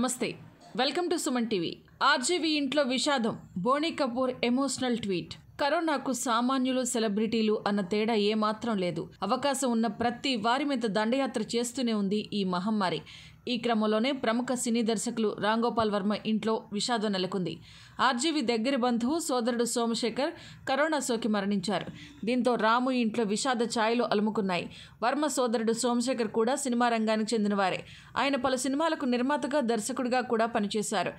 నమస్తే welcome to Suman TV RGV ఇంట్లో విషాదం బోనీ కపూర్ ఎమోషనల్ ట్వీట్ కరోనాకు సామాన్యులు సెలబ్రిటీలు అన్న తేడా ఏమాత్రం లేదు అవకాశం ఉన్న ప్రతి వారి మీద దండయాత్ర చేస్తూనే ఉంది ఈ మహమ్మారి ఈ క్రమంలోనే ప్రముఖ సినీ దర్శకులు రాంగోపాల్ వర్మ ఇంట్లో విషాదం నెలకొంది ఆర్జీవి దగ్గరి బంధువు సోదరుడు సోమశేఖర్ కరోనా సోకి మరణించారు దీంతో రాము ఇంట్లో విషాద ఛాయలు అలుముకున్నాయి వర్మ సోదరుడు సోమశేఖర్ కూడా సినిమా రంగానికి చెందినవారే ఆయన పలు సినిమాలకు నిర్మాతగా దర్శకుడిగా కూడా పనిచేశారు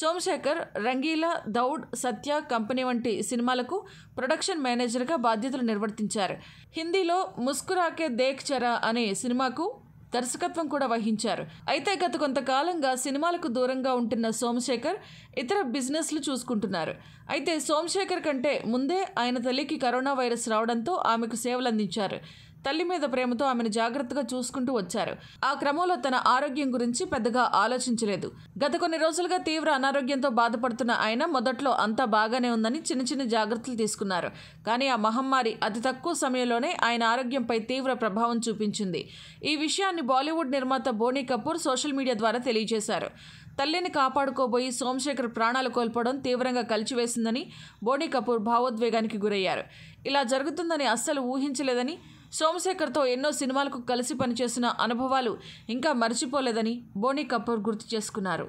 సోమశేఖర్ రంగీలా దౌడ్ సత్య కంపెనీ వంటి సినిమాలకు ప్రొడక్షన్ మేనేజర్గా బాధ్యతలు నిర్వర్తించారు హిందీలో ముస్కురాకే దేఖ్ చరా అనే సినిమాకు దర్శకత్వం కూడా వహించారు అయితే గత కొంతకాలంగా సినిమాలకు దూరంగా ఉంటున్న సోమశేఖర్ ఇతర బిజినెస్లు చూసుకుంటున్నారు అయితే సోమశేఖర్ కంటే ముందే ఆయన తల్లికి కరోనా వైరస్ రావడంతో ఆమెకు సేవలందించారు తల్లి మీద ప్రేమతో ఆమెను జాగ్రత్తగా చూసుకుంటూ వచ్చారు ఆ క్రమంలో తన ఆరోగ్యం గురించి పెద్దగా ఆలోచించలేదు గత కొన్ని రోజులుగా తీవ్ర అనారోగ్యంతో బాధపడుతున్న ఆయన మొదట్లో అంతా బాగానే ఉందని చిన్న చిన్న జాగ్రత్తలు తీసుకున్నారు కానీ ఆ మహమ్మారి అతి తక్కువ సమయంలోనే ఆయన ఆరోగ్యంపై తీవ్ర ప్రభావం చూపించింది ఈ విషయాన్ని బాలీవుడ్ నిర్మాత బోనీ కపూర్ సోషల్ మీడియా ద్వారా తెలియజేశారు తల్లిని కాపాడుకోబోయి సోమశేఖర్ ప్రాణాలు కోల్పోవడం తీవ్రంగా కలిచివేసిందని బోనీ కపూర్ భావోద్వేగానికి గురయ్యారు ఇలా జరుగుతుందని అస్సలు ఊహించలేదని సోమశేఖర్తో ఎన్నో సినిమాలకు కలిసి పనిచేసిన అనుభవాలు ఇంకా మర్చిపోలేదని బోనీ కపూర్ గుర్తు చేసుకున్నారు